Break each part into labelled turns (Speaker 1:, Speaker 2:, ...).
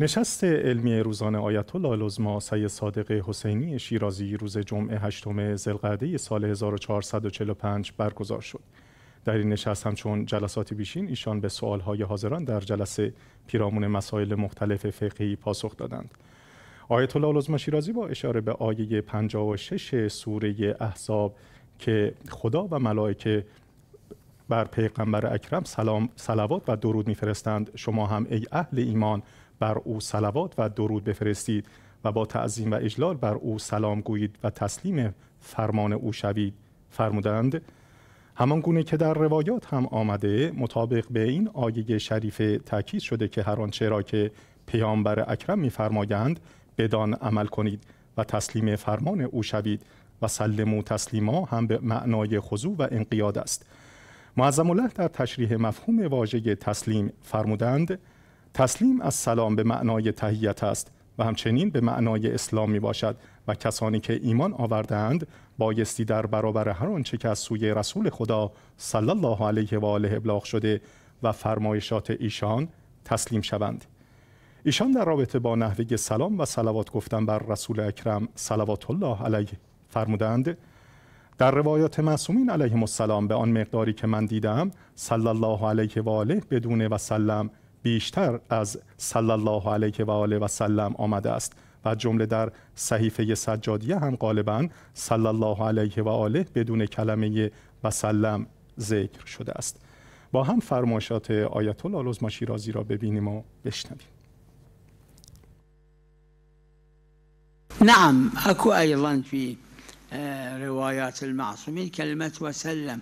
Speaker 1: نشست علمی روزانه آیت الله العظما سید صادق حسینی شیرازی روز جمعه هشتم ذوالقعده سال 1445 برگزار شد. در این نشست همچون جلسات بیشین ایشان به سوالهای حاضران در جلسه پیرامون مسائل مختلف فقهی پاسخ دادند. آیت الله العظما شیرازی با اشاره به آیه 56 سوره احزاب که خدا و ملائکه بر پیغمبر اکرم سلام سلوات و درود میفرستند شما هم ای اهل ایمان بر او سلوات و درود بفرستید و با تعظیم و اجلال بر او سلام گویید و تسلیم فرمان او شوید فرمودند همان گونه که در روایات هم آمده مطابق به این آیه شریف تاکید شده که هر آنچه را که پیامبر اکرم میفرمایند بدان عمل کنید و تسلیم فرمان او شوید و و تسلیما هم به معنای خضوع و انقیاد است معظم الله در تشریح مفهوم واژه تسلیم فرمودند تسلیم از سلام به معنای تهیت است و همچنین به معنای اسلام می باشد و کسانی که ایمان آوردند بایستی در برابر هر آنچه که از سوی رسول خدا صلی الله علیه و آله ابلاغ شده و فرمایشات ایشان تسلیم شوند ایشان در رابطه با نحوه سلام و صلوات گفتن بر رسول اکرم صلوات الله علیه فرمودند در روایات معصومین علیه السلام به آن مقداری که من دیدم صلی الله علیه و آله بدون و سلم بیشتر از صلی الله علیه و آله و سلم آمده است و جمله در صحیفه سجادیه هم غالبا صلی الله علیه و آله بدون کلمه و سلم ذکر شده است با هم فرمایشات آیت الله لزما شیرازی را ببینیم و بشنویم
Speaker 2: نعم اکو ایضا فی آه، روايات المعصومين كلمة وسلم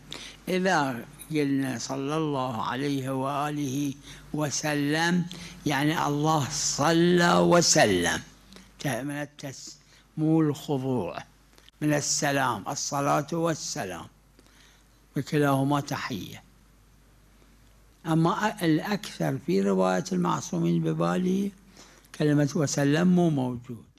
Speaker 2: إذا قلنا صلى الله عليه وآله وسلم يعني الله صلى وسلم من التس مو الخضوع من السلام الصلاة والسلام وكلاهما تحية أما الأكثر في رواية المعصومين ببالي كلمة وسلم مو موجود